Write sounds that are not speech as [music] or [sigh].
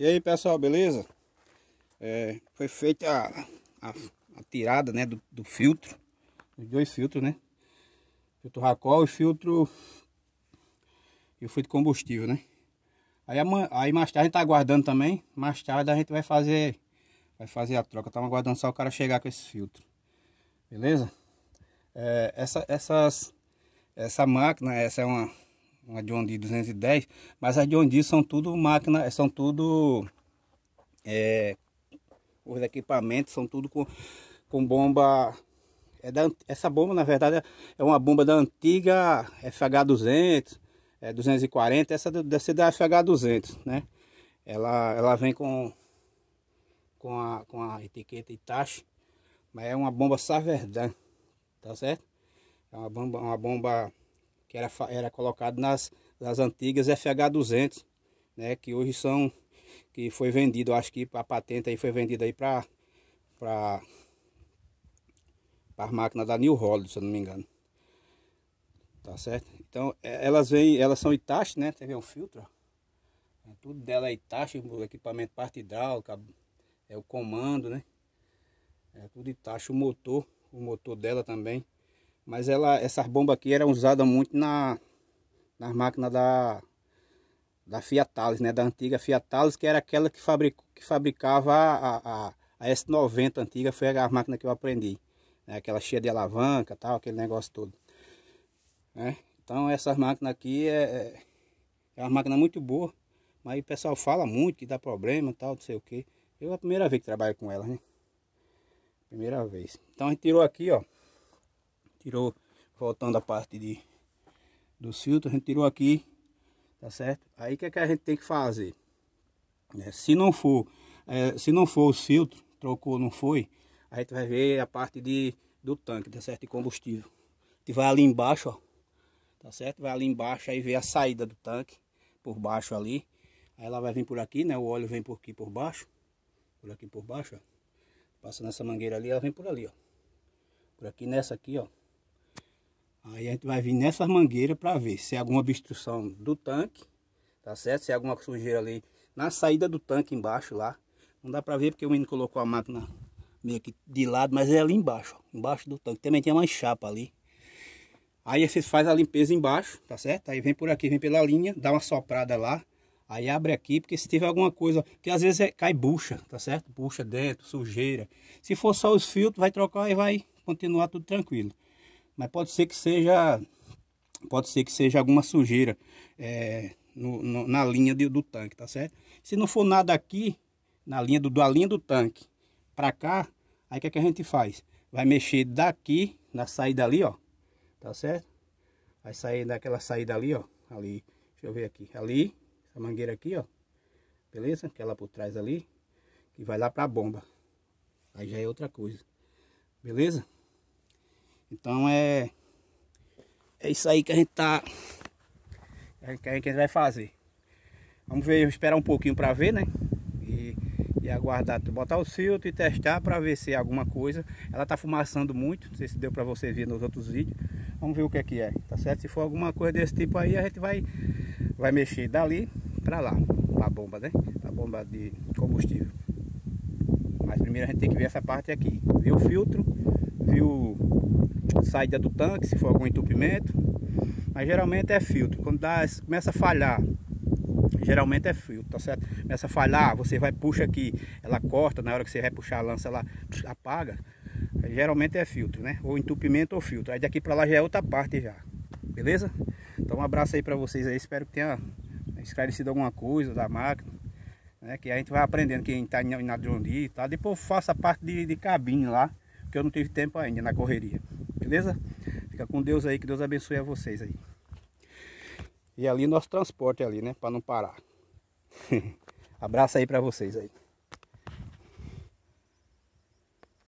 E aí pessoal, beleza? É, foi feita a, a, a tirada né, do, do, filtro, os dois filtros, né? Filtro racol e filtro e o filtro combustível, né? Aí, a, aí mais tarde a gente tá aguardando também, mais tarde a gente vai fazer vai fazer a troca. Estamos aguardando só o cara chegar com esse filtro. Beleza? É, essa, essas, essa máquina, essa é uma uma John Deere 210, mas as John Deere são tudo máquina, são tudo é, os equipamentos são tudo com, com bomba é da, essa bomba na verdade é uma bomba da antiga FH200 é 240 essa deve ser da FH200 né ela ela vem com com a, com a etiqueta Itachi mas é uma bomba Saverdan tá certo é uma bomba uma bomba que era, era colocado nas, nas antigas FH200, né, que hoje são, que foi vendido, acho que a patente aí foi vendida aí para para as máquinas da New Holland, se eu não me engano. Tá certo? Então, é, elas vêm, elas são Itachi, né? Tem um filtro, é, tudo dela é Itachi, o equipamento parte hidráulica, é o comando, né? É tudo Itachi, o motor, o motor dela também. Mas ela, essas bombas aqui eram usadas muito na, nas máquinas da, da Fiatalis, né? Da antiga Fiatalis, que era aquela que, fabricou, que fabricava a, a, a S90 antiga, foi a máquina que eu aprendi. Né? Aquela cheia de alavanca tal, aquele negócio todo. Né? Então essas máquinas aqui é, é, é uma máquina muito boa. Mas o pessoal fala muito que dá problema tal, não sei o que. Eu é a primeira vez que trabalho com ela, né? Primeira vez. Então a gente tirou aqui, ó tirou, voltando a parte de, do filtro, a gente tirou aqui, tá certo? Aí o que, é que a gente tem que fazer? É, se não for, é, se não for o filtro, trocou, não foi, a gente vai ver a parte de, do tanque, tá certo? De combustível. A gente vai ali embaixo, ó, tá certo? Vai ali embaixo, aí ver a saída do tanque, por baixo ali. Aí ela vai vir por aqui, né? O óleo vem por aqui por baixo, por aqui por baixo, ó. Passa nessa mangueira ali, ela vem por ali, ó. Por aqui nessa aqui, ó. Aí a gente vai vir nessas mangueiras para ver se é alguma obstrução do tanque, tá certo? Se é alguma sujeira ali na saída do tanque embaixo lá. Não dá para ver porque o menino colocou a máquina meio que de lado, mas é ali embaixo, ó, embaixo do tanque. Também tem uma chapa ali. Aí vocês faz a limpeza embaixo, tá certo? Aí vem por aqui, vem pela linha, dá uma soprada lá. Aí abre aqui, porque se tiver alguma coisa, que às vezes é, cai bucha, tá certo? Bucha dentro, sujeira. Se for só os filtros, vai trocar e vai continuar tudo tranquilo mas pode ser que seja pode ser que seja alguma sujeira é, no, no, na linha de, do tanque, tá certo? Se não for nada aqui, na linha do, da linha do tanque para cá, aí o que, é que a gente faz? Vai mexer daqui, na saída ali, ó, tá certo? Vai sair daquela saída ali, ó, ali, deixa eu ver aqui, ali, essa mangueira aqui, ó, beleza? Aquela por trás ali, que vai lá pra bomba. Aí já é outra coisa, beleza? Então é é isso aí que a gente tá que a gente vai fazer. Vamos ver, esperar um pouquinho para ver, né? E, e aguardar, botar o filtro e testar para ver se é alguma coisa. Ela tá fumaçando muito, não sei se deu para você ver nos outros vídeos. Vamos ver o que é que é, tá certo? Se for alguma coisa desse tipo aí, a gente vai vai mexer dali para lá, a bomba, né? a bomba de combustível. Mas primeiro a gente tem que ver essa parte aqui, ver o filtro, ver o saída do tanque, se for algum entupimento. Mas geralmente é filtro. Quando dá, começa a falhar, geralmente é filtro, tá certo? Começa a falhar, ah, você vai puxa aqui, ela corta, na hora que você vai puxar a lança, ela apaga. Geralmente é filtro, né? Ou entupimento ou filtro. Aí daqui para lá já é outra parte já. Beleza? Então um abraço aí para vocês aí. Espero que tenha esclarecido alguma coisa da máquina. Né? Que a gente vai aprendendo quem tá na Drondi e tal. Tá? Depois faça a parte de, de cabine lá, que eu não tive tempo ainda na correria beleza? Fica com Deus aí, que Deus abençoe a vocês aí. E ali nosso transporte ali, né? Para não parar. [laughs] Abraço aí para vocês aí.